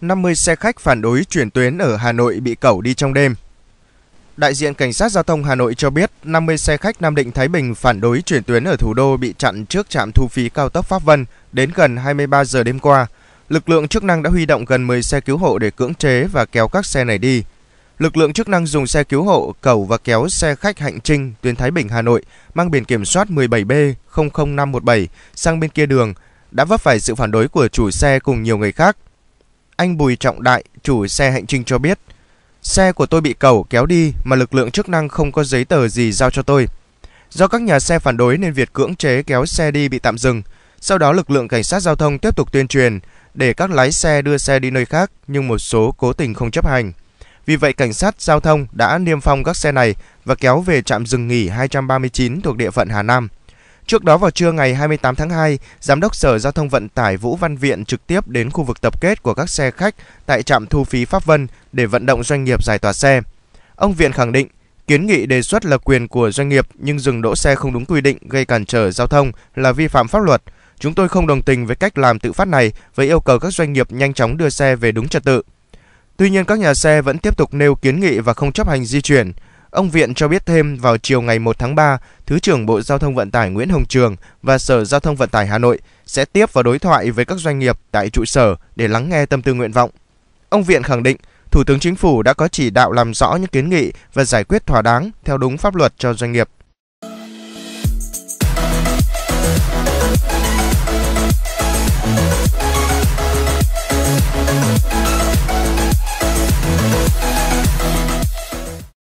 50 xe khách phản đối chuyển tuyến ở Hà Nội bị cẩu đi trong đêm. Đại diện Cảnh sát Giao thông Hà Nội cho biết 50 xe khách Nam Định Thái Bình phản đối chuyển tuyến ở thủ đô bị chặn trước trạm thu phí cao tốc Pháp Vân đến gần 23 giờ đêm qua. Lực lượng chức năng đã huy động gần 10 xe cứu hộ để cưỡng chế và kéo các xe này đi. Lực lượng chức năng dùng xe cứu hộ cẩu và kéo xe khách Hạnh Trinh tuyến Thái Bình Hà Nội mang biển kiểm soát 17B00517 sang bên kia đường đã vấp phải sự phản đối của chủ xe cùng nhiều người khác anh Bùi Trọng Đại, chủ xe hành trình cho biết, xe của tôi bị cầu kéo đi mà lực lượng chức năng không có giấy tờ gì giao cho tôi. Do các nhà xe phản đối nên việc cưỡng chế kéo xe đi bị tạm dừng. Sau đó lực lượng cảnh sát giao thông tiếp tục tuyên truyền để các lái xe đưa xe đi nơi khác nhưng một số cố tình không chấp hành. Vì vậy cảnh sát giao thông đã niêm phong các xe này và kéo về trạm dừng nghỉ 239 thuộc địa phận Hà Nam. Trước đó vào trưa ngày 28 tháng 2, Giám đốc Sở Giao thông Vận tải Vũ Văn Viện trực tiếp đến khu vực tập kết của các xe khách tại trạm thu phí Pháp Vân để vận động doanh nghiệp giải tỏa xe. Ông Viện khẳng định, kiến nghị đề xuất là quyền của doanh nghiệp nhưng dừng đỗ xe không đúng quy định gây cản trở giao thông là vi phạm pháp luật. Chúng tôi không đồng tình với cách làm tự phát này với yêu cầu các doanh nghiệp nhanh chóng đưa xe về đúng trật tự. Tuy nhiên các nhà xe vẫn tiếp tục nêu kiến nghị và không chấp hành di chuyển. Ông Viện cho biết thêm vào chiều ngày 1 tháng 3, Thứ trưởng Bộ Giao thông Vận tải Nguyễn Hồng Trường và Sở Giao thông Vận tải Hà Nội sẽ tiếp và đối thoại với các doanh nghiệp tại trụ sở để lắng nghe tâm tư nguyện vọng. Ông Viện khẳng định, Thủ tướng Chính phủ đã có chỉ đạo làm rõ những kiến nghị và giải quyết thỏa đáng theo đúng pháp luật cho doanh nghiệp.